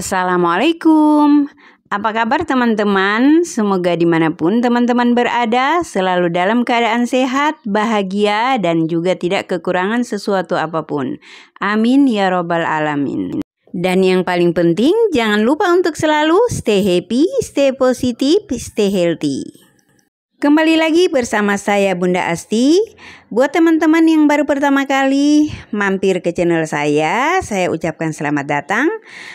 Assalamualaikum. Apa kabar teman-teman? Semoga dimanapun teman-teman berada, selalu dalam keadaan sehat, bahagia, dan juga tidak kekurangan sesuatu apapun. Amin ya robbal alamin. Dan yang paling penting, jangan lupa untuk selalu stay happy, stay positive, stay healthy. Kembali lagi bersama saya Bunda Asti. Buat teman-teman yang baru pertama kali mampir ke channel saya, saya ucapkan selamat datang.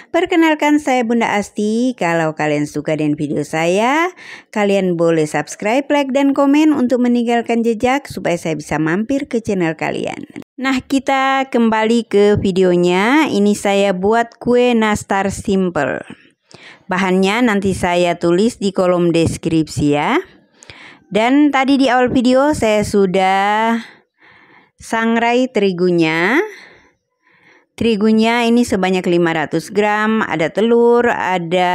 Perkenalkan saya Bunda Asti. Kalau kalian suka dengan video saya, kalian boleh subscribe, like, dan komen untuk meninggalkan jejak supaya saya bisa mampir ke channel kalian. Nah kita kembali ke videonya. Ini saya buat kue nastar simple. Bahannya nanti saya tulis di kolom deskripsi ya. Dan tadi di awal video saya sudah sangrai terigunya. Terigunya ini sebanyak 500 gram, ada telur, ada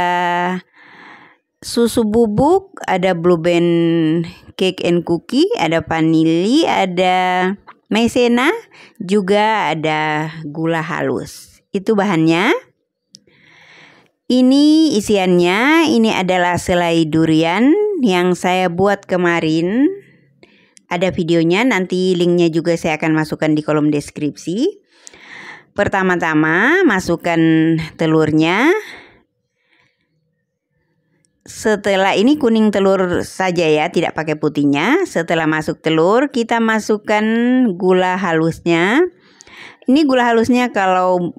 susu bubuk, ada blue band cake and cookie, ada vanili, ada maizena, juga ada gula halus. Itu bahannya. Ini isiannya, ini adalah selai durian yang saya buat kemarin ada videonya nanti linknya juga saya akan masukkan di kolom deskripsi pertama-tama masukkan telurnya setelah ini kuning telur saja ya tidak pakai putihnya setelah masuk telur kita masukkan gula halusnya ini gula halusnya kalau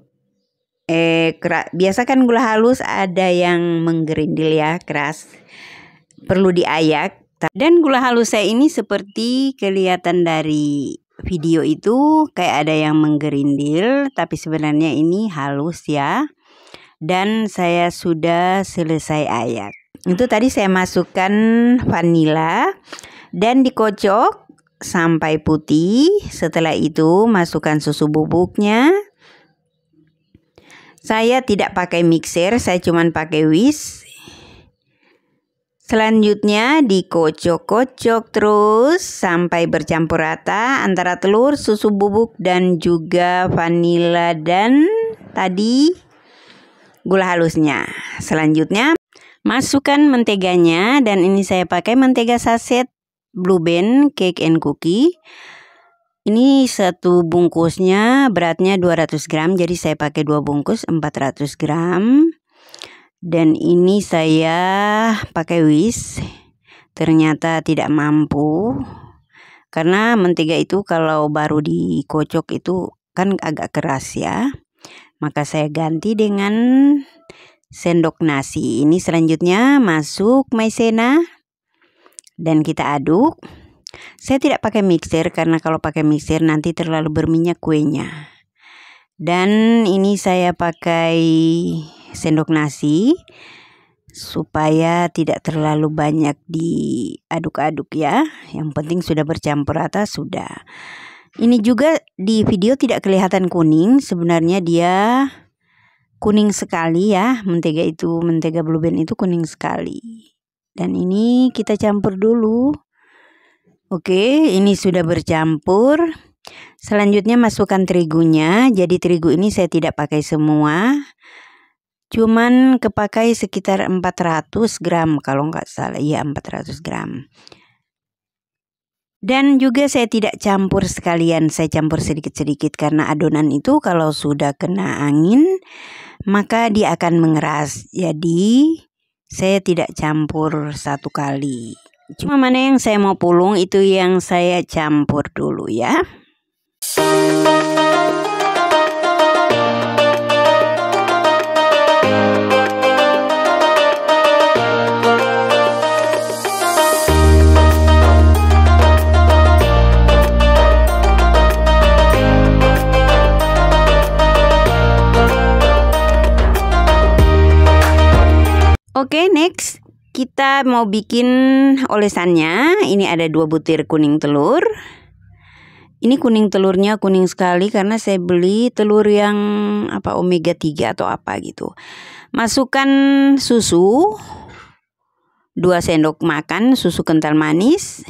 eh keras biasa kan gula halus ada yang menggerindil ya keras perlu diayak. Dan gula halus saya ini seperti kelihatan dari video itu kayak ada yang menggerindil tapi sebenarnya ini halus ya. Dan saya sudah selesai ayak. Itu tadi saya masukkan vanila dan dikocok sampai putih. Setelah itu masukkan susu bubuknya. Saya tidak pakai mixer, saya cuma pakai whisk Selanjutnya dikocok-kocok terus sampai bercampur rata antara telur, susu bubuk dan juga vanila dan tadi gula halusnya. Selanjutnya masukkan menteganya dan ini saya pakai mentega saset Blue Band Cake and Cookie. Ini satu bungkusnya beratnya 200 gram jadi saya pakai dua bungkus 400 gram dan ini saya pakai whisk, ternyata tidak mampu karena mentega itu kalau baru dikocok itu kan agak keras ya maka saya ganti dengan sendok nasi ini selanjutnya masuk maizena dan kita aduk saya tidak pakai mixer karena kalau pakai mixer nanti terlalu berminyak kuenya dan ini saya pakai sendok nasi supaya tidak terlalu banyak diaduk-aduk ya. Yang penting sudah bercampur rata sudah. Ini juga di video tidak kelihatan kuning, sebenarnya dia kuning sekali ya. Mentega itu, mentega band itu kuning sekali. Dan ini kita campur dulu. Oke, ini sudah bercampur. Selanjutnya masukkan terigunya. Jadi terigu ini saya tidak pakai semua. Cuman kepakai sekitar 400 gram kalau nggak salah. ya 400 gram. Dan juga saya tidak campur sekalian, saya campur sedikit-sedikit karena adonan itu kalau sudah kena angin maka dia akan mengeras. Jadi saya tidak campur satu kali. Cuma mana yang saya mau pulung itu yang saya campur dulu ya. Oke, okay, next kita mau bikin olesannya. Ini ada dua butir kuning telur. Ini kuning telurnya kuning sekali karena saya beli telur yang apa omega 3 atau apa gitu. Masukkan susu 2 sendok makan susu kental manis.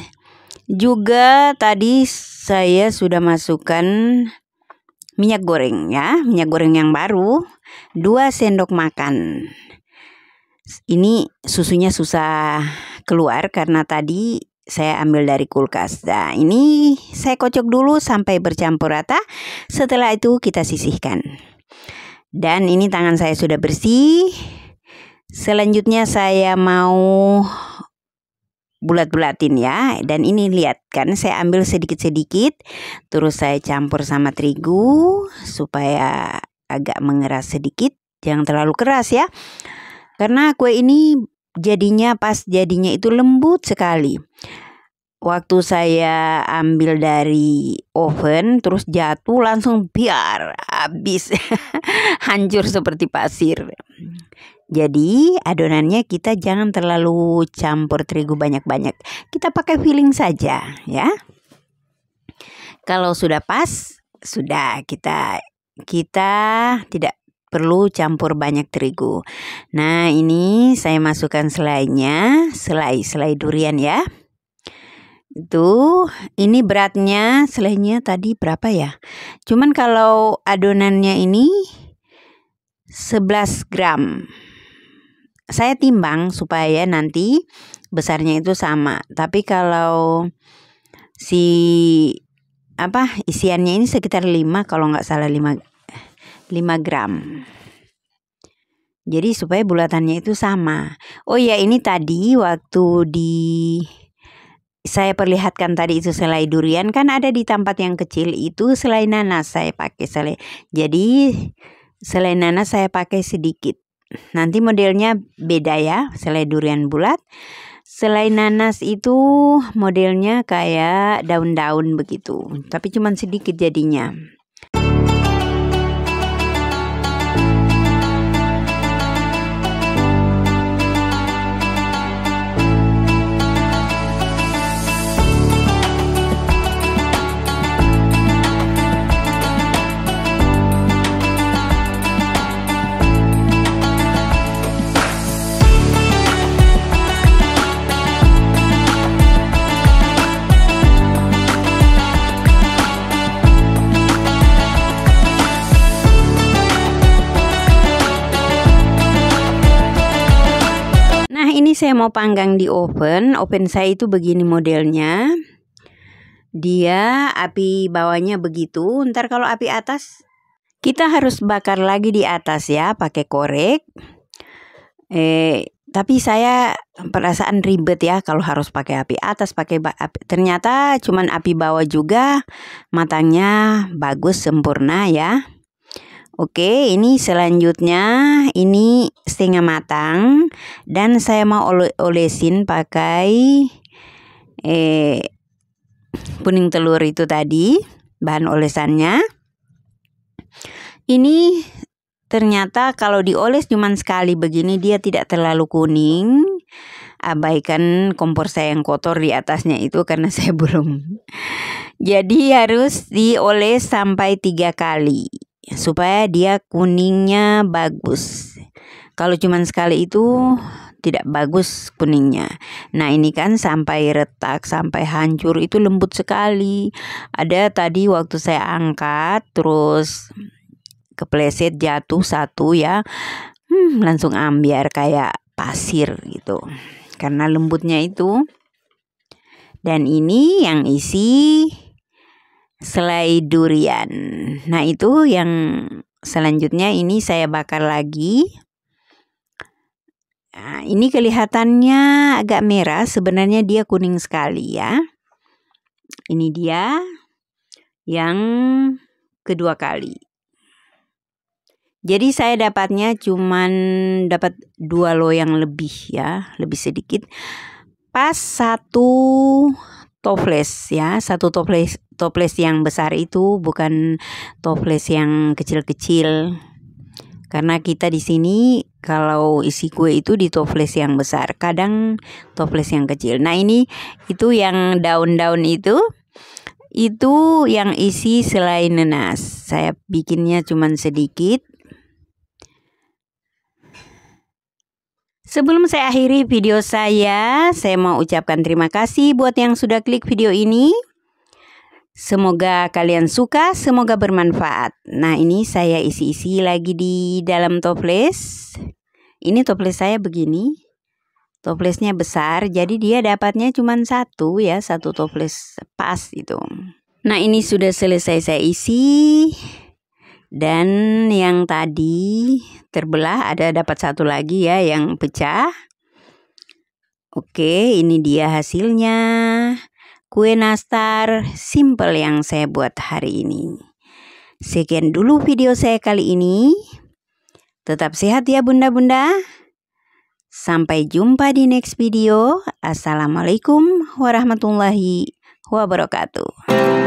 Juga tadi saya sudah masukkan minyak goreng ya, minyak goreng yang baru 2 sendok makan. Ini susunya susah keluar karena tadi saya ambil dari kulkas. Nah, ini saya kocok dulu sampai bercampur rata. Setelah itu kita sisihkan. Dan ini tangan saya sudah bersih. Selanjutnya saya mau bulat-bulatin ya. Dan ini lihat kan saya ambil sedikit-sedikit terus saya campur sama terigu supaya agak mengeras sedikit, jangan terlalu keras ya. Karena kue ini jadinya pas jadinya itu lembut sekali. Waktu saya ambil dari oven terus jatuh langsung biar habis hancur seperti pasir. Jadi adonannya kita jangan terlalu campur terigu banyak-banyak. Kita pakai filling saja ya. Kalau sudah pas, sudah kita kita tidak perlu campur banyak terigu. Nah, ini saya masukkan selainya, selai selai durian ya. Itu ini beratnya selainya tadi berapa ya? Cuman kalau adonannya ini 11 gram. Saya timbang supaya nanti besarnya itu sama. Tapi kalau si apa isiannya ini sekitar 5 kalau nggak salah 5 5 gram. Jadi supaya bulatannya itu sama. Oh ya ini tadi waktu di saya perlihatkan tadi itu selai durian kan ada di tempat yang kecil itu selai nanas saya pakai selai. Jadi selai nanas saya pakai sedikit. Nanti modelnya beda ya, selai durian bulat. Selai nanas itu modelnya kayak daun-daun begitu, tapi cuman sedikit jadinya. saya mau panggang di oven. Oven saya itu begini modelnya. Dia api bawahnya begitu. Ntar kalau api atas kita harus bakar lagi di atas ya pakai korek. Eh, tapi saya perasaan ribet ya kalau harus pakai api atas pakai api. ternyata cuman api bawah juga matangnya bagus sempurna ya. Oke, ini selanjutnya ini setengah matang dan saya mau olesin pakai eh kuning telur itu tadi bahan olesannya. Ini ternyata kalau dioles cuma sekali begini dia tidak terlalu kuning. Abaikan kompor saya yang kotor di atasnya itu karena saya belum. Jadi harus dioles sampai tiga kali. Ya, supaya dia kuningnya bagus. Kalau cuman sekali itu tidak bagus kuningnya. Nah, ini kan sampai retak, sampai hancur itu lembut sekali. Ada tadi waktu saya angkat terus kepleset jatuh satu ya. Hmm, langsung ambiar kayak pasir gitu. Karena lembutnya itu. Dan ini yang isi selai durian. Nah, itu yang selanjutnya ini saya bakar lagi. Nah, ini kelihatannya agak merah, sebenarnya dia kuning sekali ya. Ini dia yang kedua kali. Jadi saya dapatnya cuman dapat dua loyang lebih ya, lebih sedikit. Pas satu toples ya satu toples toples yang besar itu bukan toples yang kecil-kecil karena kita di sini kalau isi kue itu di toples yang besar kadang toples yang kecil nah ini itu yang daun-daun itu itu yang isi selain nenas saya bikinnya cuman sedikit Sebelum saya akhiri video saya, saya mau ucapkan terima kasih buat yang sudah klik video ini. Semoga kalian suka, semoga bermanfaat. Nah, ini saya isi-isi lagi di dalam toples. Ini toples saya begini. Toplesnya besar, jadi dia dapatnya cuma satu ya, satu toples pas itu. Nah, ini sudah selesai saya isi. Dan yang tadi terbelah ada dapat satu lagi ya yang pecah. Oke, ini dia hasilnya. Kue nastar simple yang saya buat hari ini. Sekian dulu video saya kali ini. Tetap sehat ya bunda-bunda. Sampai jumpa di next video. Assalamualaikum warahmatullahi wabarakatuh.